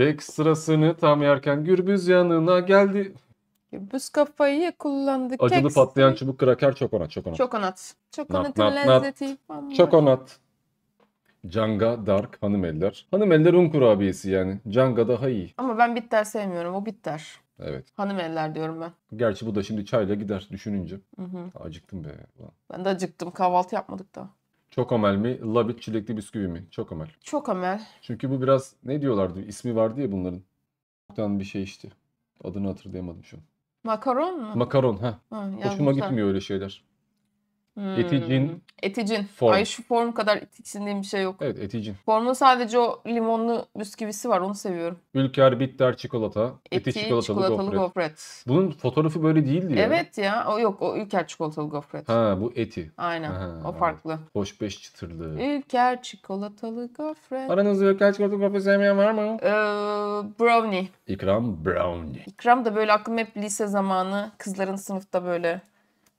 Bek sırasını tam yerken gürbüz yanına geldi. Gürbüz kafayı kullandı. Acılı Keks. patlayan çubuk kraker çokonat çokonat. Çokonat. Çokonatın nat, nat, lezzeti. Nat. Çokonat. Canga, Dark, Hanım Eller. Hanım Eller un kurabiyesi yani. Canga daha iyi. Ama ben bitter sevmiyorum. O bitter. Evet. Hanım eller diyorum ben. Gerçi bu da şimdi çayla gider düşününce. Hı hı. Acıktım be. Ben de acıktım. Kahvaltı yapmadık da. Çok amel mi? Labit çilekli bisküvi mi? Çok amel. Çok amel. Çünkü bu biraz ne diyorlardı? İsmi vardı ya bunların. Çoktan bir şey işte. Adını hatırlayamadım şu an. Makaron mu? Makaron ha. Hoşuma gitmiyor öyle şeyler. Hmm. Eticin. Eticin. Form. Ay şu form kadar diye bir şey yok. Evet eticin. Formun sadece o limonlu bisküvisi var onu seviyorum. Ülker bitter çikolata. Eti, eti çikolatalı, çikolatalı gofret. gofret. Bunun fotoğrafı böyle değil diyor. Evet ya o yok o ülker çikolatalı gofret. Ha bu eti. Aynen ha, o farklı. Hoş beş çıtırlı. Ülker çikolatalı gofret. Aranızda ülker çikolatalı gofret sevmeyen var mı? Ee, brownie. İkram brownie. İkram da böyle aklım hep lise zamanı kızların sınıfta böyle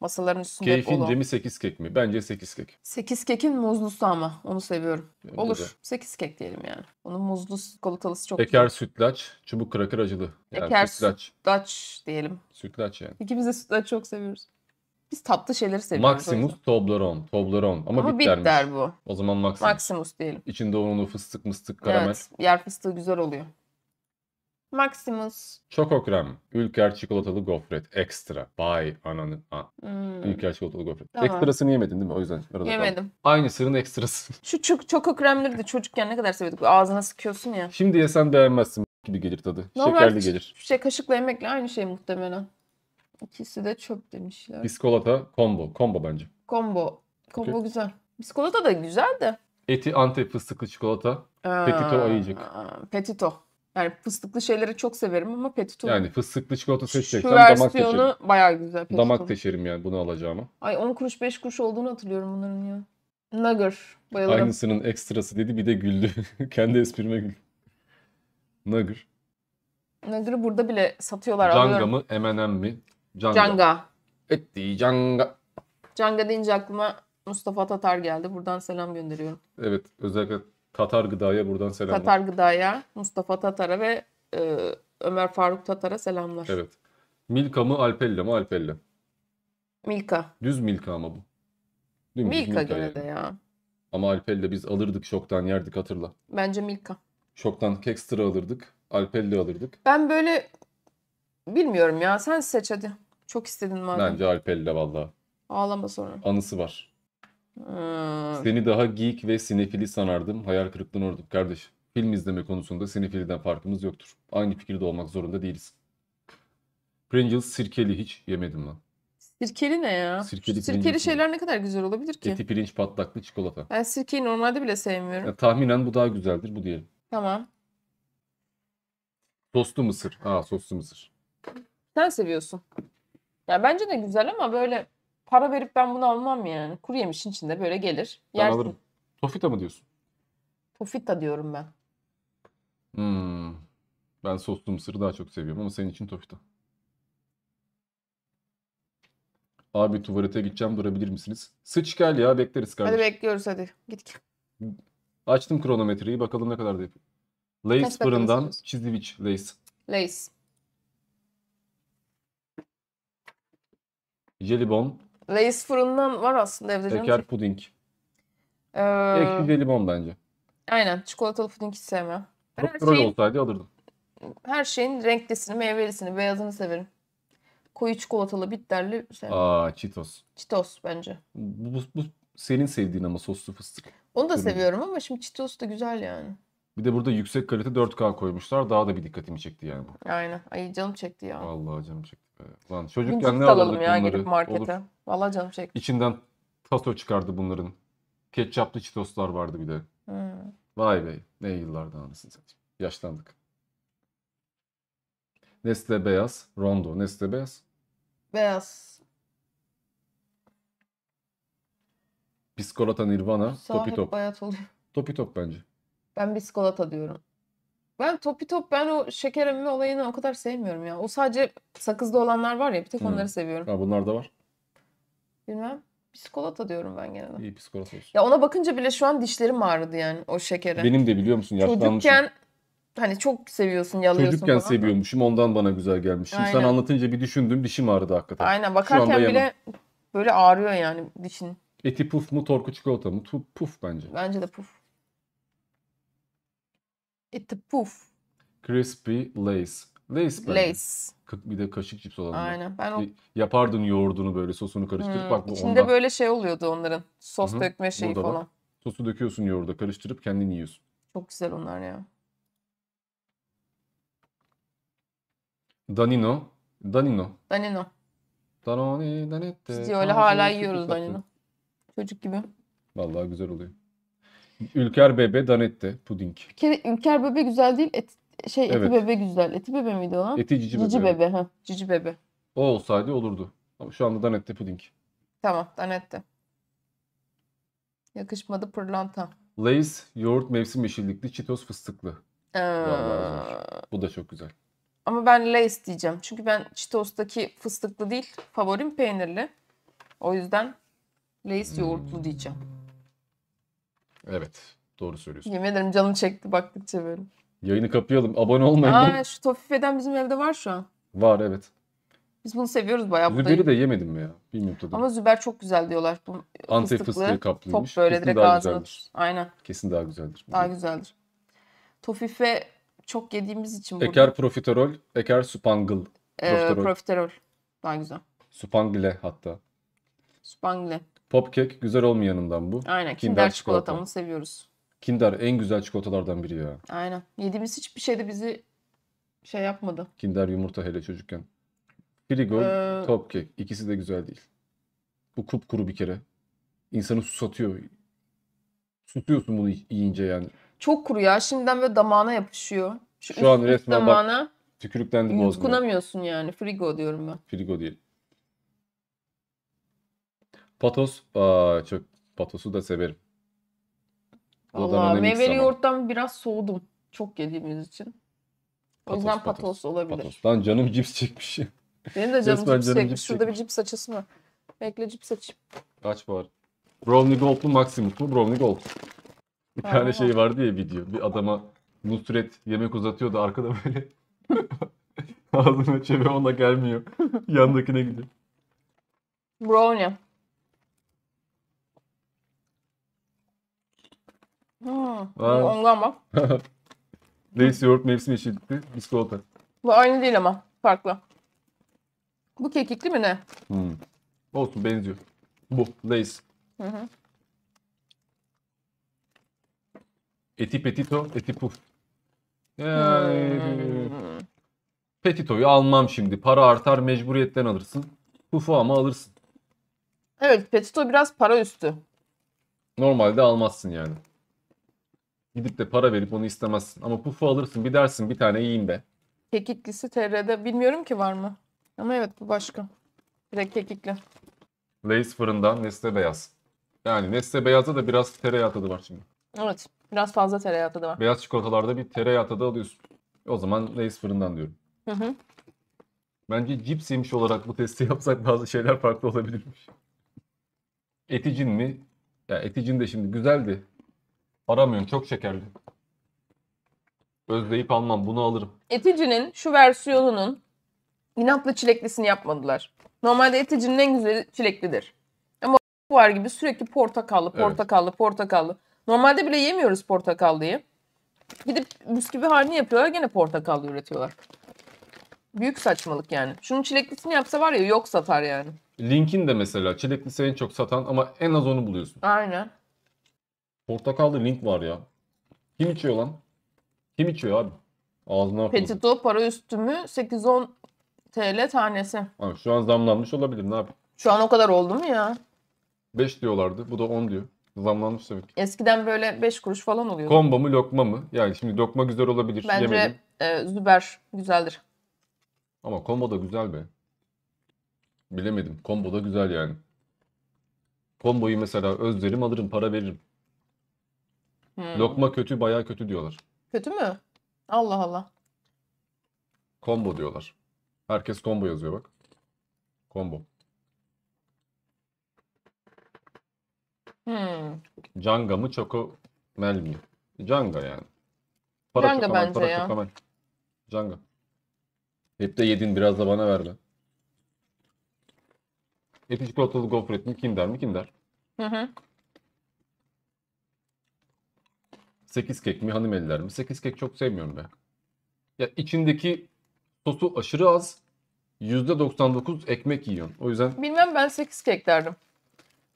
Masaların üstünde Keyfin olan. cemi 8 kek mi? Bence 8 kek. 8 kekin muzlusu ama. Onu seviyorum. Benim Olur. De. 8 kek diyelim yani. Onun muzlu çikolatalısı çok Eker, güzel. sütlaç, çubuk kraker acılı. Yani Eker, sütlaç. sütlaç diyelim. Sütlaç yani. İkimiz de sütlaç çok seviyoruz. Biz tatlı şeyleri seviyoruz. Maximus Toblerone. Toblerone ama, ama bittermiş. bitter bu. O zaman Maximus. Maximus diyelim. İçinde onun fıstık mıstık karamel. Evet. Yer fıstığı güzel oluyor. Maximus. Çokokrem, Ülker çikolatalı gofret, ekstra. Bay ananı. Ha. Hmm. Ülker çikolatalı gofret. Tamam. Ekstrasını yemedin değil mi? O yüzden arada Yemedim. Kaldım. Aynı sırın ekstrası. Şu çok, çokokremleri de çocukken ne kadar seviyorduk. Ağzına sıkıyorsun ya. Şimdi yesen beğenmezsin gibi gelir tadı. Normal Şekerli gelir. Şey, kaşıkla yemekle aynı şey muhtemelen. İkisi de çöp demişler. Biskolata combo. Combo bence. Combo. Combo okay. güzel. Biskolata da güzel de. Eti Antep fıstıklı çikolata. Aa, petito ayıcık. Petito. Yani fıstıklı şeyleri çok severim ama petit Yani fıstıklı çikolata seçeceksem damak teşerim. Şu bayağı güzel. petit Damak olur. teşerim yani bunu alacağımı. Ay 10 kuruş 5 kuruş olduğunu hatırlıyorum bunların ya. Nugger. Bayılırım. Aynısının ekstrası dedi bir de güldü. Kendi esprime güldü. Nugger. Nugger'ı burada bile satıyorlar. Canga mı M&M mi? Canga. Canga. Etti canga. Canga deyince aklıma Mustafa Tatar geldi. Buradan selam gönderiyorum. Evet özellikle Tatar Gıda'ya buradan selamlar. Tatar Gıda'ya, Mustafa Tatar'a ve e, Ömer Faruk Tatar'a selamlar. Evet. Milka mı Alpella mı Alpella? Milka. Düz Milka ama bu. Değil mi? Milka, Milka gene yani. de ya. Ama Alpella biz alırdık şoktan yerdik hatırla. Bence Milka. Şoktan Kekstra alırdık. Alpella alırdık. Ben böyle bilmiyorum ya. Sen seç hadi. Çok istedin madem. Bence Alpella valla. Ağlama sonra. Anısı var. Ee, Seni daha geek ve sinefili sanardım. Hayal kırıklığına uğradım kardeş. Film izleme konusunda sinefiliden farkımız yoktur. Aynı fikirde olmak zorunda değiliz. Pringles sirkeli hiç yemedim lan. Sirkeli ne ya? Sirkeli, sirkeli şeyler mi? ne kadar güzel olabilir ki? Eti pirinç patlaklı çikolata. Ben sirkeyi normalde bile sevmiyorum. Ya, tahminen bu daha güzeldir bu diyelim. Tamam. Soslu mısır. Aa soslu mısır. Sen seviyorsun. Ya bence de güzel ama böyle para verip ben bunu almam yani. Kuru yemişin içinde böyle gelir. Ben Yersin. alırım. Tofita mı diyorsun? Tofita diyorum ben. Hmm. Ben soslu mısırı daha çok seviyorum ama senin için tofita. Abi tuvalete gideceğim durabilir misiniz? Sıç gel ya bekleriz kardeşim. Hadi bekliyoruz hadi. Git. Açtım kronometreyi bakalım ne kadar da yapıyor. Lays Kaç fırından dakika çiziviç Lays. Lays. Jelibon Reis fırından var aslında evde canım. Şeker puding. Ee, Ekşi de limon bence. Aynen. Çikolatalı puding hiç sevmiyorum. Ben her Petrol olsaydı alırdım. Her şeyin renklisini, meyvelisini, beyazını severim. Koyu çikolatalı, bitterli sevmiyorum. Aa, Cheetos. Cheetos bence. Bu, bu, bu senin sevdiğin ama soslu fıstık. Onu da Ürün. seviyorum ama şimdi Cheetos da güzel yani. Bir de burada yüksek kalite 4K koymuşlar. Daha da bir dikkatimi çekti yani bu. Aynen. Ay canım çekti ya. Vallahi canım çekti. Be. Lan çocukken ne alırdık ya, bunları? gidip markete. Olur. Vallahi canım çekti. İçinden tato çıkardı bunların. Ketçaplı çitoslar vardı bir de. Hmm. Vay be. Ne yıllardan anasın sen. Yaşlandık. Nestle Beyaz. Rondo. Nestle Beyaz. Beyaz. Piskolata Nirvana. Sağ Topi hep top. bayat oluyor. Topi top bence. Ben bir çikolata diyorum. Ben topi top ben o şeker emmeme olayını o kadar sevmiyorum ya. O sadece sakızda olanlar var ya bir tek Hı. Hmm. onları seviyorum. Ha, bunlar da var. Bilmem. Psikolata diyorum ben genelde. İyi psikolata olsun. Ya ona bakınca bile şu an dişlerim ağrıdı yani o şekere. Benim de biliyor musun yaşlanmışım. Çocukken hani çok seviyorsun yalıyorsun Çocukken falan. seviyormuşum ondan bana güzel gelmiş. Şimdi Aynen. sen anlatınca bir düşündüm dişim ağrıdı hakikaten. Aynen bakarken bile yemem. böyle ağrıyor yani dişin. Eti puf mu torku çikolata mı? Puf, puf bence. Bence de puf. Eti puf. Crispy lace. Lace ben. Lace. Bir de kaşık cips olanlar. Aynen. Ben o... Şey, yapardın yoğurdunu böyle sosunu karıştırıp hmm. bak bu içinde ondan. böyle şey oluyordu onların. Sos Hı hı, dökme şeyi burada bak. falan. Sosu döküyorsun yoğurda karıştırıp kendin yiyorsun. Çok güzel onlar ya. Danino. Danino. Danino. Danone, Danette. Biz de öyle hala yiyoruz Danino. Çocuk gibi. Vallahi güzel oluyor. Ülker bebe danette puding. Bir kere ülker bebe güzel değil. Et, şey eti Evet. bebe güzel. Eti bebe miydi ona? Eti cici bebe. Cici bebe. Ha, cici bebe. O olsaydı olurdu. Ama şu anda danette puding. Tamam danette. Yakışmadı pırlanta. Lay's yoğurt mevsim yeşillikli Cheetos fıstıklı. Ee, Bu da çok güzel. ama ben Lay's diyeceğim. Çünkü ben Cheetos'taki fıstıklı değil, favorim peynirli. O yüzden Lay's yoğurtlu diyeceğim. Evet. Doğru söylüyorsun. Yemin ederim canım çekti baktıkça böyle. Yayını kapayalım. Abone olmayın. Aa, şu Tofife'den bizim evde var şu an. Var evet. Biz bunu seviyoruz bayağı. Züberi de yemedim mi ya? Bilmiyorum tadı. Ama züber çok güzel diyorlar. Bu Antep fıstığı kaplıymış. Top böyle Kesin direkt ağzına. Aynen. Kesin daha güzeldir. Daha güzeldir. Tofife çok yediğimiz için burada. Eker profiterol, eker spangle. Ee, profiterol. Ee, profiterol. Daha güzel. Spangle hatta. Spangle. Pop Popkek güzel olmayanından bu. Aynen. Kinder, Kinder çikolata. çikolatamı seviyoruz. Kinder en güzel çikolatalardan biri ya. Aynen. Yediğimiz hiçbir şey de bizi şey yapmadı. Kinder yumurta hele çocukken. Frigo, ee... Topkek. İkisi de güzel değil. Bu kupkuru bir kere. İnsanı susatıyor. Susuyorsun bunu yiyince yani. Çok kuru ya. Şimdiden böyle damağına yapışıyor. Şu, Şu an resmen damağına bak tükürüklendi bozdum. Yutkunamıyorsun yani. Frigo diyorum ben. Frigo değil. Patos. Aa, çok patosu da severim. Dodan Valla meyveli yoğurttan biraz soğudum. Çok yediğimiz için. O yüzden patos, olabilir. Patos. Lan canım cips çekmiş. Benim de canım cips canım çekmiş. cips Şurada bir cips açısı mı? Bekle cips açayım. Kaç var? Brownie Gold mu Maximus mu? Brownie Gold. Bir Ha, tane şey vardı ya video. Bir adama Nusret yemek uzatıyordu arkada böyle ağzını çeviriyor ona gelmiyor. Yandakine gidiyor. Brownie. Vay. Ondan bak. Reis yoğurt mevsim yeşillikli biskolata. Bu aynı değil ama farklı. Bu kekikli mi ne? Hmm. Olsun benziyor. Bu Lays. Hı hı. Eti petito, eti puf. Yani... Hmm. Petito'yu almam şimdi. Para artar mecburiyetten alırsın. Pufu ama alırsın. Evet petito biraz para üstü. Normalde almazsın yani. Gidip de para verip onu istemezsin. Ama pufu alırsın bir dersin bir tane yiyeyim de. Kekiklisi TR'de bilmiyorum ki var mı? Ama evet bu başka. Direkt kekikli. Lay's fırından Nesle Beyaz. Yani Nesle Beyaz'da da biraz tereyağı tadı var şimdi. Evet. Biraz fazla tereyağı tadı var. Beyaz çikolatalarda bir tereyağı tadı alıyorsun. O zaman Lay's fırından diyorum. Hı hı. Bence cips yemiş olarak bu testi yapsak bazı şeyler farklı olabilirmiş. Eticin mi? Ya eticin de şimdi güzeldi. Aramıyorum çok şekerli. Özleyip almam bunu alırım. Eticinin şu versiyonunun inatla çileklisini yapmadılar. Normalde eticinin en güzeli çileklidir. Ama bu var gibi sürekli portakallı, portakallı, evet. portakallı. Normalde bile yemiyoruz portakallıyı. Gidip bisküvi halini yapıyorlar gene portakallı üretiyorlar. Büyük saçmalık yani. Şunun çileklisini yapsa var ya yok satar yani. Linkin de mesela çilekli en çok satan ama en az onu buluyorsun. Aynen. Portakalda link var ya. Kim içiyor lan? Kim içiyor abi? Ağzına akıllı. Petito para üstümü 8-10 TL tanesi. Abi şu an zamlanmış olabilir ne yapayım? Şu an o kadar oldu mu ya? 5 diyorlardı. Bu da 10 diyor. Zamlanmış tabii. Eskiden böyle 5 kuruş falan oluyordu. Komba mu lokma mı? Yani şimdi lokma güzel olabilir. Bence Yemedim. e, Züber güzeldir. Ama combo da güzel be. Bilemedim. Combo da güzel yani. Komboyu mesela özlerim alırım para veririm. Hmm. Lokma kötü, bayağı kötü diyorlar. Kötü mü? Allah Allah. Combo diyorlar. Herkes combo yazıyor bak. Combo. Hmm. Canga mı, Choco Mel mi? Canga yani. Para Canga çok bence para ya. Çok Canga. Hep de yedin biraz da bana ver be. Eti çikolatalı gofret mi? Kinder mi? Kinder. Hı hı. 8 kek mi hanım eller mi? 8 kek çok sevmiyorum ben. Ya içindeki sosu aşırı az. %99 ekmek yiyorsun. O yüzden Bilmem ben 8 kek derdim.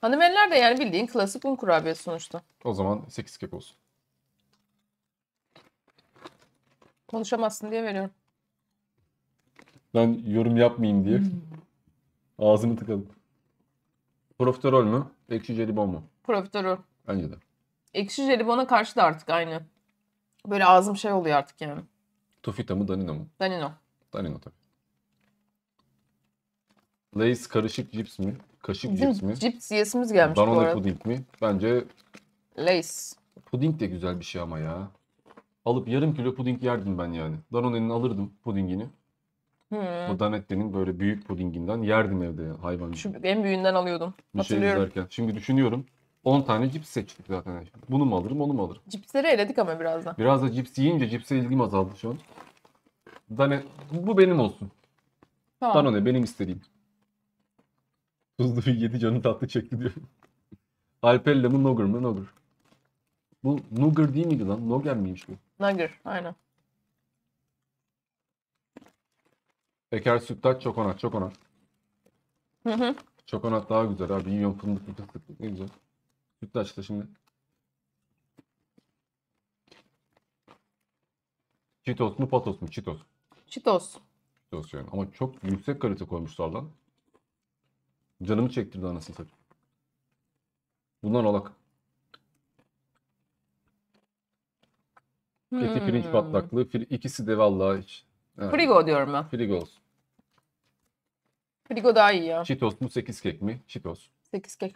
Hanım eller de yani bildiğin klasik un kurabiye sonuçta. o zaman 8 kek olsun. Konuşamazsın diye veriyorum. Ben yorum yapmayayım diye. Hmm. ağzını tıkadım. Profiterol mü? Ekşi jelibon mu? Profiterol. Bence de ekşi jelibona karşı da artık aynı. Böyle ağzım şey oluyor artık yani. Tofita mı Danino mu? Danino. Danino tabii. Lay's karışık cips mi? Kaşık Bizim cips mi? Cips yesimiz gelmiş Danone bu arada. puding mi? Bence Lay's. puding de güzel bir şey ama ya. Alıp yarım kilo puding yerdim ben yani. Danone'nin alırdım pudingini. Hmm. Bu Danette'nin böyle büyük pudinginden yerdim evde hayvan gibi. Şu en büyüğünden alıyordum. Bir şey Hatırlıyorum. izlerken. Şimdi düşünüyorum. 10 tane cips seçtik zaten. Bunu mu alırım, onu mu alırım? Cipsleri eledik ama birazdan. Biraz da cips yiyince cipse ilgim azaldı şu an. Dane, bu benim olsun. Tamam. Danone benim istediğim. Tuzlu bir yedi canı tatlı çekti diyor. Alpella mı Nogger mı Nogger? Bu Nogger değil miydi lan? Nogger miymiş bu? Nogger aynen. Eker sütlaç çokonat çokonat. Hı hı. Çokonat daha güzel abi. Yiyorum fındık fındık ne güzel. Lütfen açıkla şimdi. Cheetos mu Patos mu? Cheetos. Çitos. Cheetos yani. Ama çok yüksek kalite koymuşlar lan. Canımı çektirdi anasını satayım. Bunlar alak. Eti hmm. pirinç patlaklı. İkisi de vallahi hiç. Evet. Frigo diyorum ben. Frigo olsun. Frigo daha iyi ya. Cheetos mu 8 kek mi? Cheetos. Sekiz kek.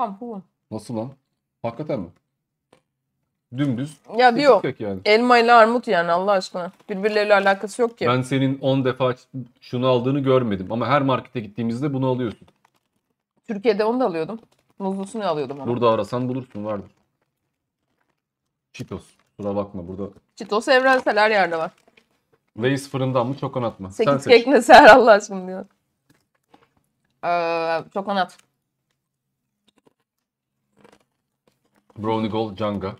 Tamam Nasıl lan? Hakikaten mi? Dümdüz. Ya bir yok. Yani. Elma ile armut yani Allah aşkına. Birbirleriyle alakası yok ki. Ben senin 10 defa şunu aldığını görmedim. Ama her markete gittiğimizde bunu alıyorsun. Türkiye'de onu da alıyordum. Muzlusunu alıyordum ama. Burada arasan bulursun vardır. Çitos. Kusura bakma burada. Çitos evrensel her yerde var. Reis fırından mı Çok anlatma. Sekiz kek ne seher Allah aşkına diyor. Ee, çokonat. Brownie Gold Canga.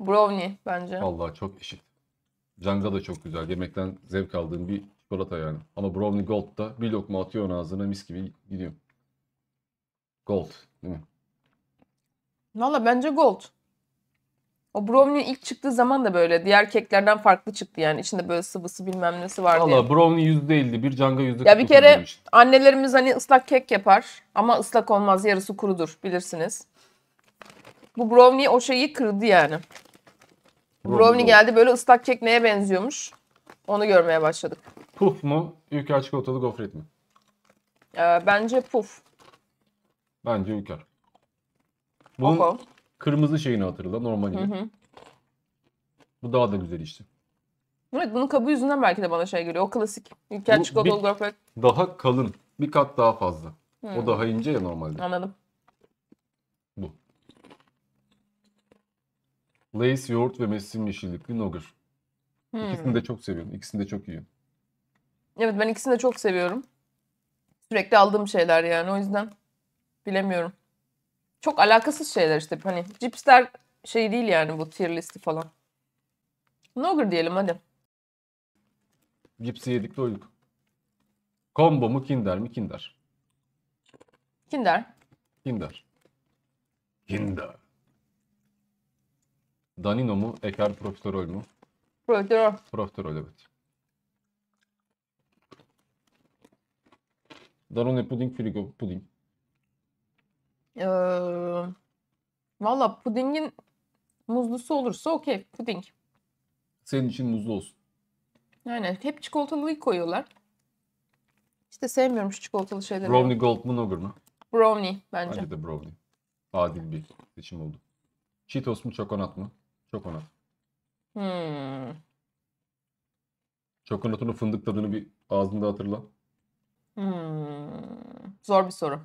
Brownie bence. Vallahi çok eşit. Canga da çok güzel. Yemekten zevk aldığım bir çikolata yani. Ama Brownie Gold da bir lokma atıyorsun ağzına mis gibi gidiyor. Gold değil mi? Valla bence gold. O brownie ilk çıktığı zaman da böyle. Diğer keklerden farklı çıktı yani. içinde böyle sıvısı bilmem nesi vardı. Valla brownie yüzde elli, bir canga yüzde Ya bir kere demiş. annelerimiz hani ıslak kek yapar. Ama ıslak olmaz, yarısı kurudur bilirsiniz. Bu brownie o şeyi kırdı yani. Brownie, brownie geldi böyle ıslak kek neye benziyormuş? Onu görmeye başladık. Puf mu? Ülker çikolatalı gofret mi? Ee, bence puf. Bence Ülker. Bunun Oko. kırmızı şeyini hatırla normalini. Hı hı. Bu daha da güzel işte. Evet bunun kabuğu yüzünden belki de bana şey geliyor. O klasik. Ülker Bu çikolatalı gofret. Daha kalın. Bir kat daha fazla. Hı. O daha ince ya normalde. Anladım. Lays yoğurt ve mevsim yeşillikli Nogur. Hmm. İkisini de hmm. çok seviyorum. İkisini de çok iyi. Evet ben ikisini de çok seviyorum. Sürekli aldığım şeyler yani o yüzden bilemiyorum. Çok alakasız şeyler işte hani cipsler şey değil yani bu tier listi falan. Nogur diyelim hadi. Cipsi yedik doyduk. Combo mu Kinder mi Kinder? Kinder. Kinder. Kinder. Danino mu? Eker profiterol mu? Profiterol. Profiterol evet. Danone puding, frigo puding. Ee, Valla pudingin muzlusu olursa okey puding. Senin için muzlu olsun. Yani hep çikolatalıyı koyuyorlar. İşte sevmiyorum şu çikolatalı şeyleri. Brownie Gold mu Nogur mu? Brownie bence. Bence de brownie. Adil bir seçim oldu. Cheetos mu çokonat mı? Çok onat. Hmm. Çokonatın o fındık tadını bir ağzında hatırla. Hmm. Zor bir soru.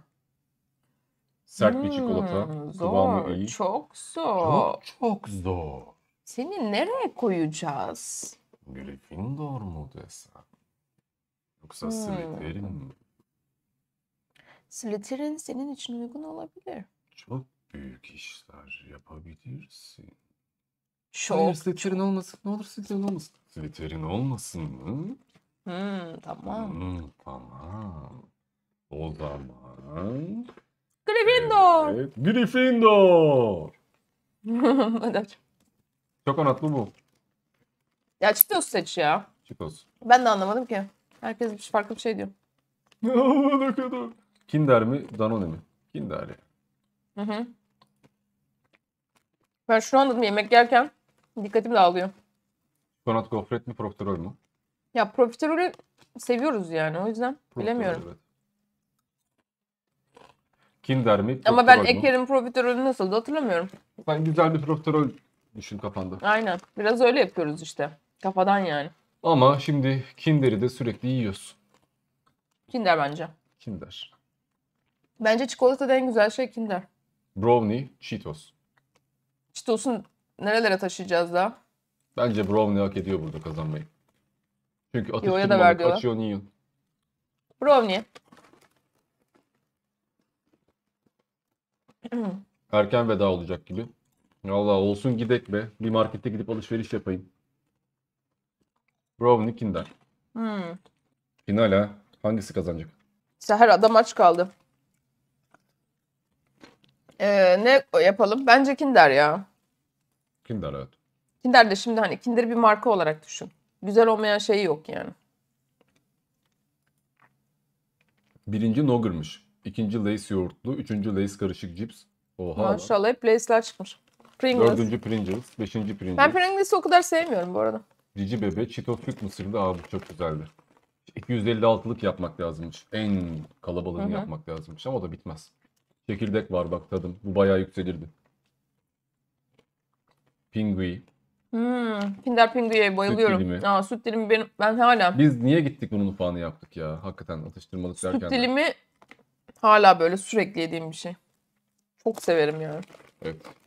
Sert bir çikolata. Hmm, Zor. iyi. Çok zor. Çok çok zor. Seni nereye koyacağız? Gryffindor mu desem? Yoksa hmm. Slytherin mi? Slytherin senin için uygun olabilir. Çok büyük işler yapabilirsin. Şok. Hayır Slytherin olmasın. Ne olur Slytherin olmasın. Slytherin olmasın mı? Hmm, tamam. Hmm, tamam. O zaman... Gryffindor. Evet. Gryffindor. Hadi Çok anlatlı bu. Ya Cheetos seç ya. Cheetos. Ben de anlamadım ki. Herkes bir farklı bir şey diyor. ne kadar. Kinder mi? Danone mi? Kinder ya. Hı hı. Ben şunu anladım yemek yerken Dikkatim dağılıyor. Donat gofret mi profiterol mu? Ya profiterolü seviyoruz yani o yüzden Profiterol, bilemiyorum. evet. Kinder mi? Ama ben profiterol Eker'in profiterolü nasıldı hatırlamıyorum. Ben güzel bir profiterol düşün kafanda. Aynen. Biraz öyle yapıyoruz işte. Kafadan yani. Ama şimdi Kinder'i de sürekli yiyorsun. Kinder bence. Kinder. Bence çikolatada en güzel şey Kinder. Brownie, Cheetos. Cheetos'un Nerelere taşıyacağız da? Bence Brownlee hak ediyor burada kazanmayı. Çünkü atıştırmalık kaçıyor Neon. Brownie. Erken veda olacak gibi. Allah olsun gidek be. Bir markette gidip alışveriş yapayım. Brownie Kinder. Hmm. Final ha. Hangisi kazanacak? Seher adam aç kaldı. Ee, ne yapalım? Bence Kinder ya. Kinder evet. Kinder de şimdi hani Kinder'i bir marka olarak düşün. Güzel olmayan şeyi yok yani. Birinci Nogur'muş. İkinci Lay's yoğurtlu. Üçüncü Lay's karışık cips. Oha. Maşallah hep Lay's'ler çıkmış. Pringles. Dördüncü Pringles. Beşinci Pringles. Ben Pringles'i o kadar sevmiyorum bu arada. Cici bebe Cheeto Fük mısırlı. Aa bu çok güzeldi. 256'lık yapmak lazımmış. En kalabalığını Hı hı. yapmak lazımmış ama o da bitmez. Çekirdek var bak tadım. Bu bayağı yükselirdi. Pingui. Hmm, Kinder Pingui'ye bayılıyorum. Süt dilimi. Aa, süt dilimi benim, ben hala. Biz niye gittik bunun ufağını yaptık ya? Hakikaten atıştırmalık süt derken. Süt dilimi hala böyle sürekli yediğim bir şey. Çok severim yani. Evet.